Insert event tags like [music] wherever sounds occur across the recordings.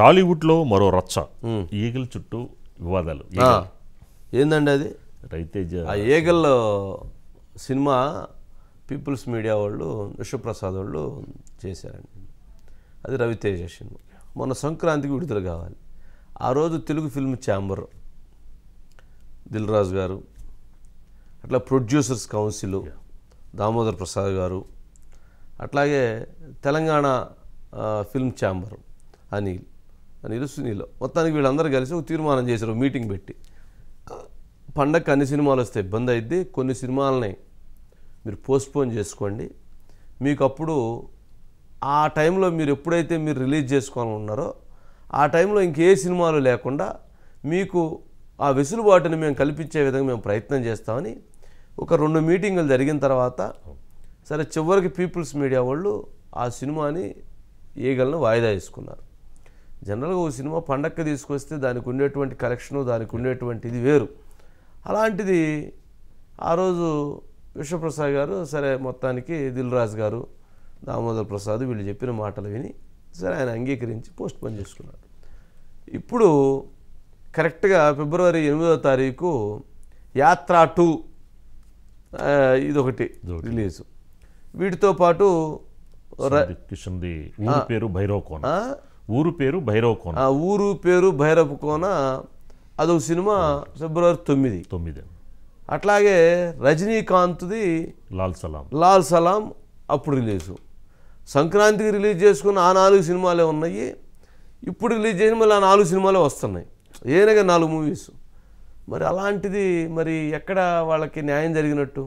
టాలీవుడ్లో మరో రచ్చ ఈగల్ చుట్టూ వివాదాలు ఏందండి అది రైతేజ ఆ ఏగల్ సినిమా పీపుల్స్ మీడియా వాళ్ళు విశ్వప్రసాద్ వాళ్ళు చేశారండి అది రవితేజ సినిమా మొన్న సంక్రాంతికి విడుదల కావాలి ఆ రోజు తెలుగు ఫిల్మ్ ఛాంబర్ రాజు గారు అట్లా ప్రొడ్యూసర్స్ కౌన్సిల్ దామోదర్ ప్రసాద్ గారు అట్లాగే తెలంగాణ ఫిల్మ్ ఛాంబర్ అనిల్ అనిల్ సునీల్ మొత్తానికి వీళ్ళందరూ కలిసి ఒక తీర్మానం చేశారు మీటింగ్ పెట్టి పండగ అన్ని సినిమాలు వస్తే ఇబ్బంది అయింది కొన్ని సినిమాలని మీరు పోస్ట్పోన్ చేసుకోండి మీకు అప్పుడు ఆ టైంలో మీరు ఎప్పుడైతే మీరు రిలీజ్ ఉన్నారో ఆ టైంలో ఇంకే సినిమాలు లేకుండా మీకు ఆ వెసులుబాటుని మేము కల్పించే విధంగా మేము ప్రయత్నం చేస్తామని ఒక రెండు మీటింగులు జరిగిన తర్వాత సరే చివరికి పీపుల్స్ మీడియా వాళ్ళు ఆ సినిమాని ఏగలను వాయిదా వేసుకున్నారు జనరల్గా ఓ సినిమా పండక్కి తీసుకొస్తే దానికి ఉండేటువంటి కలెక్షను దానికి ఉండేటువంటిది వేరు అలాంటిది ఆ రోజు విశ్వప్రసాద్ గారు సరే మొత్తానికి రాజు గారు దామోదర్ ప్రసాద్ వీళ్ళు చెప్పిన మాటలు విని సరే ఆయన అంగీకరించి పోస్ట్ పోన్ చేసుకున్నారు ఇప్పుడు కరెక్ట్గా ఫిబ్రవరి ఎనిమిదో తారీఖు యాత్ర టూ ఇదొకటి రిలీజ్ వీటితో పాటు కిషన్ పేరు భైరవ్ కోన ఊరు పేరు భైరవ కోన ఊరు పేరు భైరవ కోన అదొక సినిమా ఫిబ్రవరి తొమ్మిది తొమ్మిది అట్లాగే రజనీకాంత్ది లాల్ సలాం లాల్ సలాం అప్పుడు రిలీజ్ సంక్రాంతికి రిలీజ్ చేసుకున్న ఆ నాలుగు సినిమాలే ఉన్నాయి ఇప్పుడు రిలీజ్ చేసిన మళ్ళీ ఆ నాలుగు సినిమాలే వస్తున్నాయి ఏనగా నాలుగు మూవీస్ మరి అలాంటిది మరి ఎక్కడ వాళ్ళకి న్యాయం జరిగినట్టు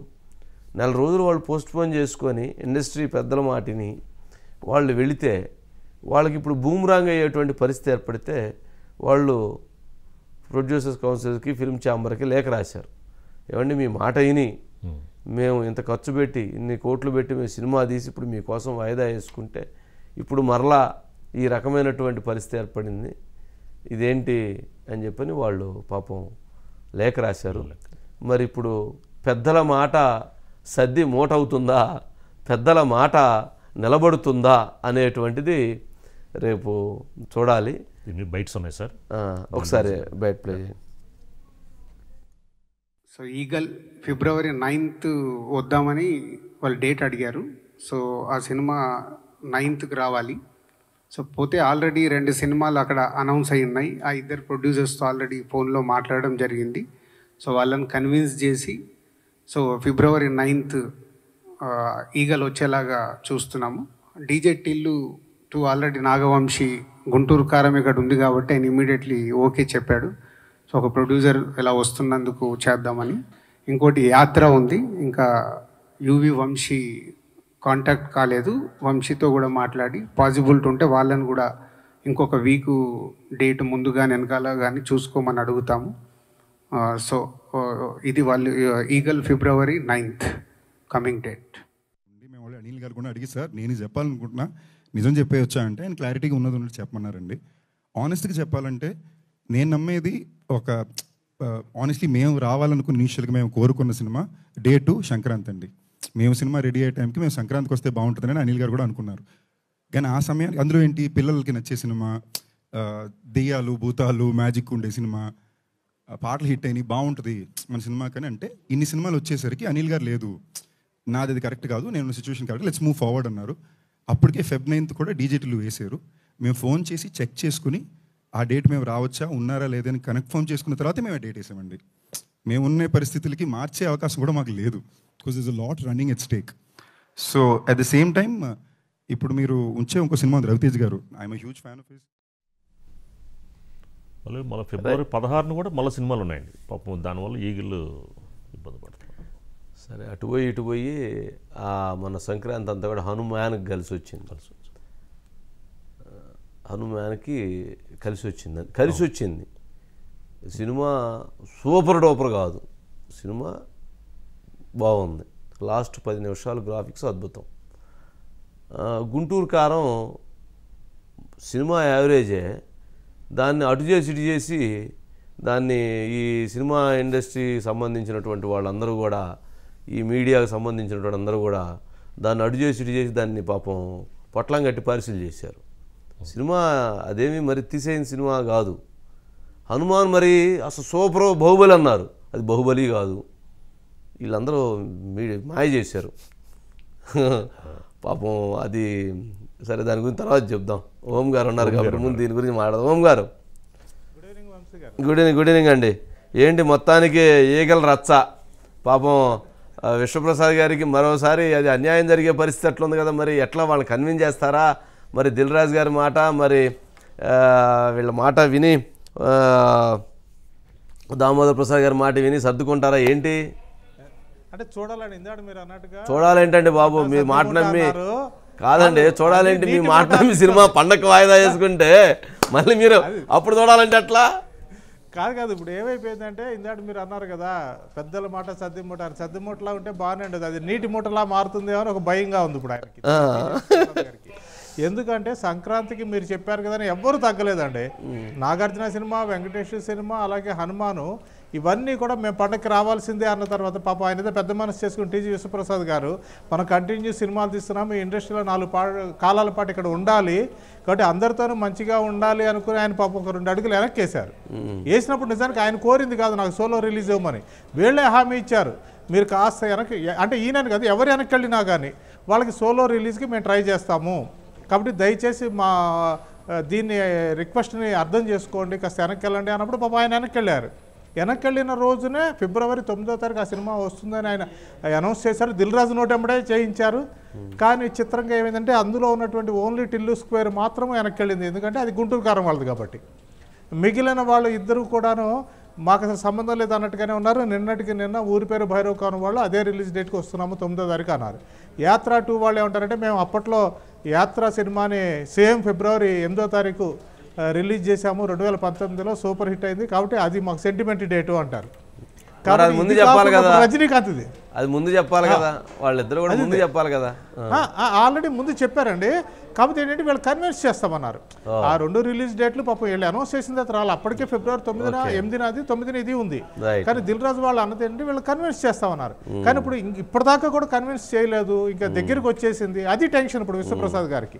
నెల రోజులు వాళ్ళు పోస్ట్పోన్ చేసుకొని ఇండస్ట్రీ పెద్దల మాటిని వాళ్ళు వెళితే వాళ్ళకి ఇప్పుడు బూమ్రాంగ్ అయ్యేటువంటి పరిస్థితి ఏర్పడితే వాళ్ళు ప్రొడ్యూసర్స్ కౌన్సిల్కి ఫిల్మ్ ఛాంబర్కి లేఖ రాశారు ఏమండి మీ మాట విని మేము ఇంత ఖర్చు పెట్టి ఇన్ని కోట్లు పెట్టి మేము సినిమా తీసి ఇప్పుడు మీకోసం వాయిదా వేసుకుంటే ఇప్పుడు మరలా ఈ రకమైనటువంటి పరిస్థితి ఏర్పడింది ఇదేంటి అని చెప్పని వాళ్ళు పాపం లేఖ రాశారు మరి ఇప్పుడు పెద్దల మాట సర్ది మూటవుతుందా పెద్దల మాట నిలబడుతుందా అనేటువంటిది రేపు చూడాలి బైట్స్ ఉన్నాయి సార్ ఒకసారి బయట play so Eagle February ninth వద్దామని వాళ్ళు డేట్ అడిగారు సో ఆ సినిమా నైన్త్కి రావాలి సో పోతే ఆల్రెడీ రెండు సినిమాలు అక్కడ అనౌన్స్ అయి ఉన్నాయి ఆ ఇద్దరు ప్రొడ్యూసర్స్తో ఆల్రెడీ ఫోన్లో మాట్లాడడం జరిగింది సో వాళ్ళని కన్విన్స్ చేసి సో ఫిబ్రవరి నైన్త్ ఈగల్ వచ్చేలాగా చూస్తున్నాము DJ Tillu two already Nagavamsi Guntur Karam ఇక్కడ ఉంది కాబట్టి ఆయన ఇమీడియట్లీ ఓకే చెప్పాడు సో ఒక ప్రొడ్యూసర్ ఇలా వస్తున్నందుకు చేద్దామని ఇంకోటి యాత్ర ఉంది ఇంకా యువి వంశీ కాంటాక్ట్ కాలేదు వంశీతో కూడా మాట్లాడి పాజిబిలిటీ ఉంటే వాళ్ళని కూడా ఇంకొక వీకు డేట్ ముందుగా వెనకాల కానీ చూసుకోమని అడుగుతాము సో ఇది వాళ్ళు Eagle February ninth coming date మేము అనిల్ గారు కూడా అడిగి సార్ నేను చెప్పాలనుకుంటున్నా నిజం చెప్పేయొచ్చా అంటే ఆయన క్లారిటీగా ఉన్నది ఉన్నట్టు చెప్పమన్నారండి ఆనెస్ట్గా చెప్పాలంటే నేను నమ్మేది ఒక ఆనెస్ట్లీ మేము రావాలనుకున్న ఇనిషియల్గా మేము కోరుకున్న సినిమా డే టు సంక్రాంతి అండి మేము సినిమా రెడీ అయ్యే టైంకి మేము సంక్రాంతికి వస్తే బాగుంటుందని అనిల్ గారు కూడా అనుకున్నారు కానీ ఆ సమయానికి అందులో ఏంటి పిల్లలకి నచ్చే సినిమా దెయ్యాలు భూతాలు మ్యాజిక్ ఉండే సినిమా పాటలు హిట్ అయినాయి బాగుంటుంది మన సినిమా కానీ అంటే ఇన్ని సినిమాలు వచ్చేసరికి అనిల్ గారు లేదు నాది అది కరెక్ట్ కాదు నేను situation correct let's move forward అన్నారు అప్పటికే ఫెబ్ నైన్త్ కూడా డీజిటల్ వేశారు మేము ఫోన్ చేసి చెక్ చేసుకుని ఆ డేట్ మేము రావచ్చా ఉన్నారా లేదని కన్ఫర్మ్ చేసుకున్న తర్వాత మేము డేట్ వేసామండి మేము ఉన్న పరిస్థితులకి మార్చే అవకాశం కూడా మాకు లేదు because is a lot running it's stake so at the same time ఇప్పుడు మీరు ఉంచే ఇంకో సినిమా రవితేజ్ గారు I'm huge fan of his మళ్ళీ మళ్ళీ ఫిబ్రవరి పదహారును కూడా మళ్ళీ సినిమాలు ఉన్నాయండి పాపం దానివల్ల ఈగిళ్ళు సరే అటు పోయి ఇటు పోయి మన సంక్రాంతి అంతా కూడా హనుమాన్కి కలిసి వచ్చింది కలిసి హనుమాన్కి కలిసి వచ్చింది కలిసి వచ్చింది సినిమా సూపర్ డూపర్ కాదు సినిమా బాగుంది లాస్ట్ పది నిమిషాలు గ్రాఫిక్స్ అద్భుతం గుంటూరు కారం సినిమా యావరేజే దాన్ని అటు చేసి ఇటు చేసి దాన్ని ఈ సినిమా ఇండస్ట్రీ సంబంధించినటువంటి వాళ్ళందరూ కూడా ఈ మీడియాకు సంబంధించినటువంటి అందరూ కూడా దాన్ని అడు చేసి ఇటు చేసి దాన్ని పాపం పొట్లం కట్టి పార్సిల్ చేశారు సినిమా అదేమి మరి తీసేయని సినిమా కాదు హనుమాన్ మరి అసలు సూపర్ బాహుబలి అన్నారు అది బాహుబలి కాదు వీళ్ళందరూ మీడియా మాయ చేశారు పాపం అది సరే దాని గురించి తర్వాత చెప్దాం ఓం గారు ఉన్నారు కాబట్టి ముందు దీని గురించి మాట్లాడదాం ఓం గారు గుడ్ ఈవినింగ్ గుడ్ ఈవినింగ్ అండి ఏంటి మొత్తానికి ఏగల రచ్చ పాపం విశ్వప్రసాద్ గారికి మరోసారి అది అన్యాయం జరిగే పరిస్థితి ఉంది కదా మరి ఎట్లా వాళ్ళని కన్విన్స్ చేస్తారా మరి దిల్రాజ్ గారి మాట మరి వీళ్ళ మాట విని దామోదర్ ప్రసాద్ గారి మాట విని సర్దుకుంటారా ఏంటి అంటే చూడాలండి ఇందాడు మీరు అన్నట్టుగా చూడాలేంటండి బాబు మీ మాట నమ్మి కాదండి చూడాలేంటి మీ మాట నమ్మి సినిమా పండగ వాయిదా చేసుకుంటే మళ్ళీ మీరు అప్పుడు చూడాలంటే అట్లా కాదు కాదు ఇప్పుడు ఏమైపోయిందంటే ఇందాక మీరు అన్నారు కదా పెద్దల మాట సద్ది మూట సద్ది మూటలా ఉంటే బాగానే ఉండదు అది నీటి మూటలా మారుతుంది అని ఒక భయంగా ఉంది ఇప్పుడు ఆయనకి ఎందుకంటే సంక్రాంతికి మీరు చెప్పారు కదా ఎవ్వరు తగ్గలేదండి నాగార్జున సినిమా వెంకటేశ్వర సినిమా అలాగే హనుమాను ఇవన్నీ కూడా మేము పండగకి రావాల్సిందే అన్న తర్వాత పాప ఆయన పెద్ద మనసు చేసుకుని టీజీ విశ్వప్రసాద్ గారు మనం కంటిన్యూ సినిమాలు తీస్తున్నాము ఈ ఇండస్ట్రీలో నాలుగు పా కాలాల పాటు ఇక్కడ ఉండాలి కాబట్టి అందరితోనూ మంచిగా ఉండాలి అనుకుని ఆయన పాప ఒక రెండు అడుగులు వెనక్కి వేశారు వేసినప్పుడు నిజానికి ఆయన కోరింది కాదు నాకు సోలో రిలీజ్ ఇవ్వమని వీళ్ళే హామీ ఇచ్చారు మీరు కాస్త వెనక్కి అంటే ఈయనని కాదు ఎవరు వెనక్కి వెళ్ళినా కానీ వాళ్ళకి సోలో రిలీజ్కి మేము ట్రై చేస్తాము కాబట్టి దయచేసి మా దీన్ని రిక్వెస్ట్ని అర్థం చేసుకోండి కాస్త వెనక్కి వెళ్ళండి అన్నప్పుడు పాప ఆయన వెనక్కి వెళ్ళారు వెనకెళ్ళిన రోజునే ఫిబ్రవరి తొమ్మిదో తారీఖు ఆ సినిమా వస్తుందని ఆయన అనౌన్స్ చేశారు దిల్ రాజు నోటెంబడే చేయించారు కానీ చిత్రంగా ఏమైందంటే అందులో ఉన్నటువంటి ఓన్లీ టిల్లు స్క్వేర్ మాత్రం వెనక్కి ఎందుకంటే అది గుంటూరు కారం వాళ్ళది కాబట్టి మిగిలిన వాళ్ళు ఇద్దరు కూడాను మాకు అసలు సంబంధం లేదు అన్నట్టుగానే ఉన్నారు నిన్నటికి నిన్న ఊరి పేరు భైరవ్ కాను వాళ్ళు అదే రిలీజ్ డేట్కి వస్తున్నాము తొమ్మిదో తారీఖు అన్నారు యాత్ర టూ వాళ్ళు ఏమంటారంటే మేము అప్పట్లో యాత్ర సినిమాని సేమ్ ఫిబ్రవరి ఎనిమిదో తారీఖు రిలీజ్ చేశాము రెండు వేల పంతొమ్మిదిలో సూపర్ హిట్ అయింది కాబట్టి అది మాకు సెంటిమెంట్ డేటు అంటారు రజనీకాంత్ది ఇది అది ముందు చెప్పాలి కదా వాళ్ళిద్దరు కూడా ముందు చెప్పాలి కదా ఆల్రెడీ ముందు చెప్పారండి కాకపోతే ఏంటంటే వీళ్ళు కన్విన్స్ చేస్తామన్నారు ఆ రెండు రిలీజ్ డేట్లు పాపం వీళ్ళు అనౌన్స్ చేసిన తర్వాత రాలి అప్పటికే ఫిబ్రవరి తొమ్మిదిన ఎనిమిదిన అది తొమ్మిదిన ఇది ఉంది కానీ దిల్ రాజు వాళ్ళు అన్నది ఏంటంటే వీళ్ళు కన్విన్స్ చేస్తామన్నారు కానీ ఇప్పుడు ఇప్పటిదాకా కూడా కన్విన్స్ చేయలేదు ఇంకా దగ్గరికి వచ్చేసింది అది టెన్షన్ ఇప్పుడు విశ్వప్రసాద్ గారికి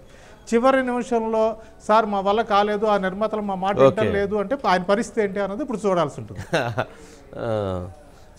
చివరి నిమిషంలో సార్ మా వల్ల కాలేదు ఆ నిర్మాతలు మా మాట లేదు అంటే ఆయన పరిస్థితి ఏంటి అన్నది ఇప్పుడు చూడాల్సి ఉంటుంది [laughs]